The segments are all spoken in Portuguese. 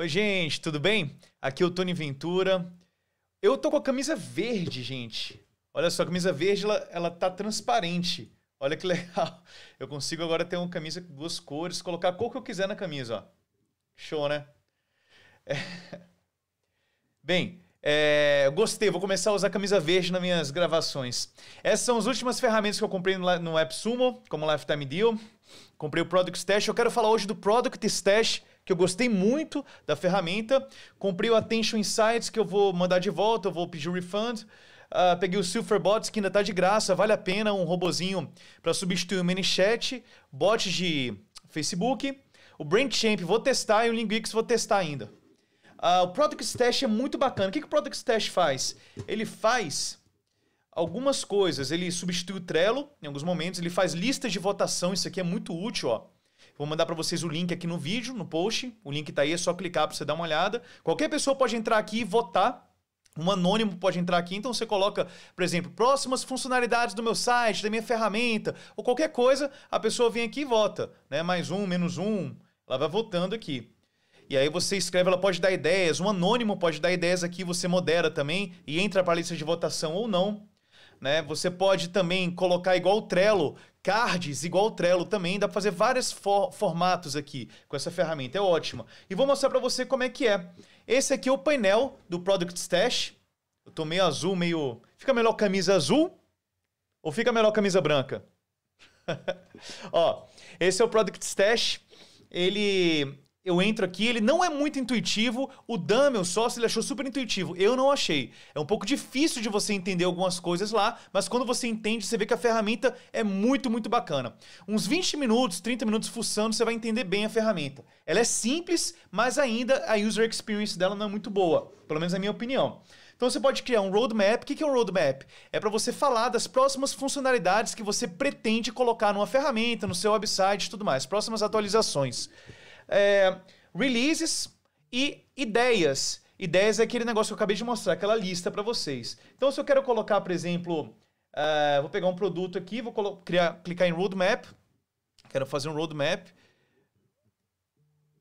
Oi, gente, tudo bem? Aqui é o Tony Ventura. Eu tô com a camisa verde, gente. Olha só, a camisa verde, ela, ela tá transparente. Olha que legal. Eu consigo agora ter uma camisa com duas cores, colocar a cor que eu quiser na camisa, ó. Show, né? É. Bem, é, gostei, vou começar a usar camisa verde nas minhas gravações. Essas são as últimas ferramentas que eu comprei no, no AppSumo, como Lifetime Deal. Comprei o Product Stash. Eu quero falar hoje do Product Stash, que eu gostei muito da ferramenta. Comprei o Attention Insights, que eu vou mandar de volta, eu vou pedir refund. Uh, peguei o Silverbots, que ainda está de graça, vale a pena, um robozinho para substituir o ManyChat, bot de Facebook. O BrainChamp vou testar e o Linguix vou testar ainda. Uh, o Product Stash é muito bacana. O que, que o Product Stash faz? Ele faz algumas coisas. Ele substitui o Trello em alguns momentos, ele faz listas de votação, isso aqui é muito útil, ó. Vou mandar para vocês o link aqui no vídeo, no post. O link tá aí, é só clicar para você dar uma olhada. Qualquer pessoa pode entrar aqui e votar. Um anônimo pode entrar aqui, então você coloca, por exemplo, próximas funcionalidades do meu site, da minha ferramenta, ou qualquer coisa, a pessoa vem aqui e vota, né? Mais um, menos um, ela vai votando aqui. E aí você escreve, ela pode dar ideias, um anônimo pode dar ideias aqui, você modera também e entra para a lista de votação ou não. Né? Você pode também colocar igual o Trello, Cards, igual o Trello também, dá para fazer vários for formatos aqui com essa ferramenta, é ótima. E vou mostrar para você como é que é. Esse aqui é o painel do Product Stash. Eu tô meio azul, meio... Fica melhor camisa azul ou fica melhor camisa branca? Ó, esse é o Product Stash. Ele eu entro aqui, ele não é muito intuitivo. O Dan, meu sócio, ele achou super intuitivo. Eu não achei. É um pouco difícil de você entender algumas coisas lá, mas quando você entende, você vê que a ferramenta é muito, muito bacana. Uns 20 minutos, 30 minutos fuçando, você vai entender bem a ferramenta. Ela é simples, mas ainda a user experience dela não é muito boa, pelo menos na minha opinião. Então você pode criar um roadmap. O que é um roadmap? É para você falar das próximas funcionalidades que você pretende colocar numa ferramenta, no seu website e tudo mais, próximas atualizações é, releases e ideias. Ideias é aquele negócio que eu acabei de mostrar, aquela lista para vocês. Então, se eu quero colocar, por exemplo, uh, vou pegar um produto aqui, vou criar, clicar em roadmap, quero fazer um roadmap.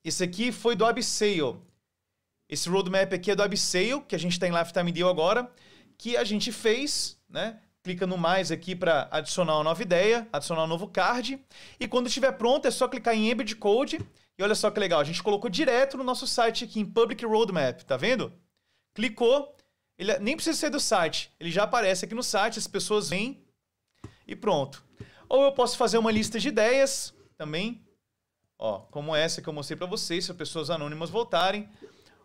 Esse aqui foi do Abseio. Esse roadmap aqui é do Abseio, que a gente está em Lifetime Deal agora, que a gente fez, né? clica no mais aqui para adicionar uma nova ideia, adicionar um novo card. E quando estiver pronto, é só clicar em Embed Code. E olha só que legal, a gente colocou direto no nosso site aqui em Public Roadmap, tá vendo? Clicou, ele é, nem precisa sair do site, ele já aparece aqui no site, as pessoas vêm e pronto. Ou eu posso fazer uma lista de ideias também, ó, como essa que eu mostrei para vocês, se as pessoas anônimas voltarem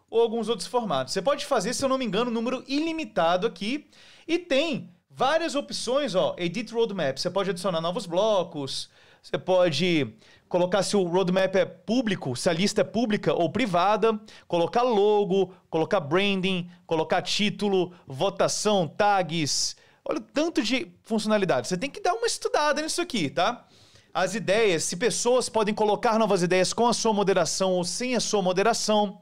ou alguns outros formatos. Você pode fazer, se eu não me engano, um número ilimitado aqui. E tem várias opções, ó. Edit roadmap. Você pode adicionar novos blocos. Você pode colocar se o roadmap é público, se a lista é pública ou privada, colocar logo, colocar branding, colocar título, votação, tags. Olha o tanto de funcionalidade. Você tem que dar uma estudada nisso aqui, tá? As ideias, se pessoas podem colocar novas ideias com a sua moderação ou sem a sua moderação.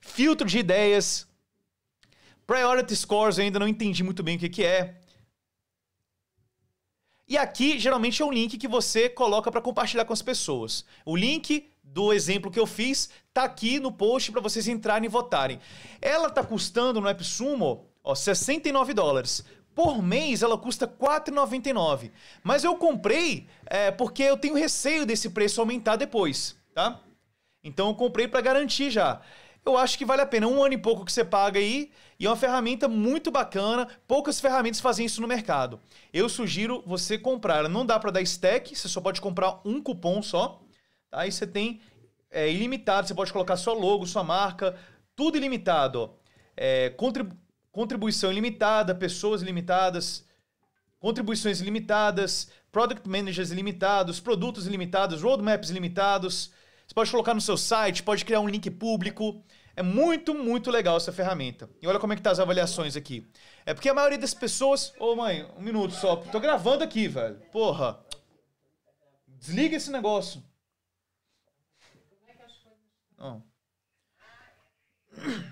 Filtro de ideias. Priority scores, eu ainda não entendi muito bem o que, que é. E aqui, geralmente, é um link que você coloca para compartilhar com as pessoas. O link do exemplo que eu fiz tá aqui no post para vocês entrarem e votarem. Ela tá custando no AppSumo, ó, 69 dólares. Por mês ela custa 4,99. Mas eu comprei é, porque eu tenho receio desse preço aumentar depois, tá? Então eu comprei para garantir já eu acho que vale a pena. Um ano e pouco que você paga aí, e é uma ferramenta muito bacana. Poucas ferramentas fazem isso no mercado. Eu sugiro você comprar. Não dá para dar stack, você só pode comprar um cupom só. Aí tá? você tem é, ilimitado, você pode colocar só logo, sua marca, tudo ilimitado. É, contribu contribuição ilimitada, pessoas ilimitadas, contribuições ilimitadas, product managers ilimitados, produtos ilimitados, roadmaps ilimitados você pode colocar no seu site, pode criar um link público. É muito, muito legal essa ferramenta. E olha como é que tá as avaliações aqui. É porque a maioria das pessoas... Ô, oh, mãe, um minuto só. Tô gravando aqui, velho. Porra. Desliga esse negócio. Como é que as coisas...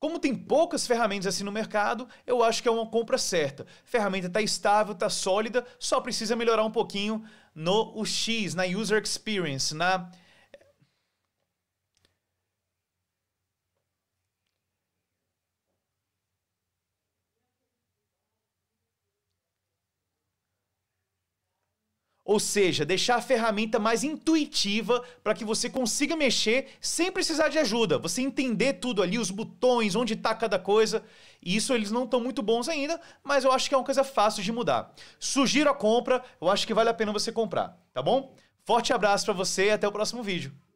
Como tem poucas ferramentas assim no mercado, eu acho que é uma compra certa. ferramenta está estável, está sólida, só precisa melhorar um pouquinho no UX, na User Experience, na Ou seja, deixar a ferramenta mais intuitiva para que você consiga mexer sem precisar de ajuda. Você entender tudo ali, os botões, onde está cada coisa. E isso eles não estão muito bons ainda, mas eu acho que é uma coisa fácil de mudar. Sugiro a compra, eu acho que vale a pena você comprar, tá bom? Forte abraço para você e até o próximo vídeo.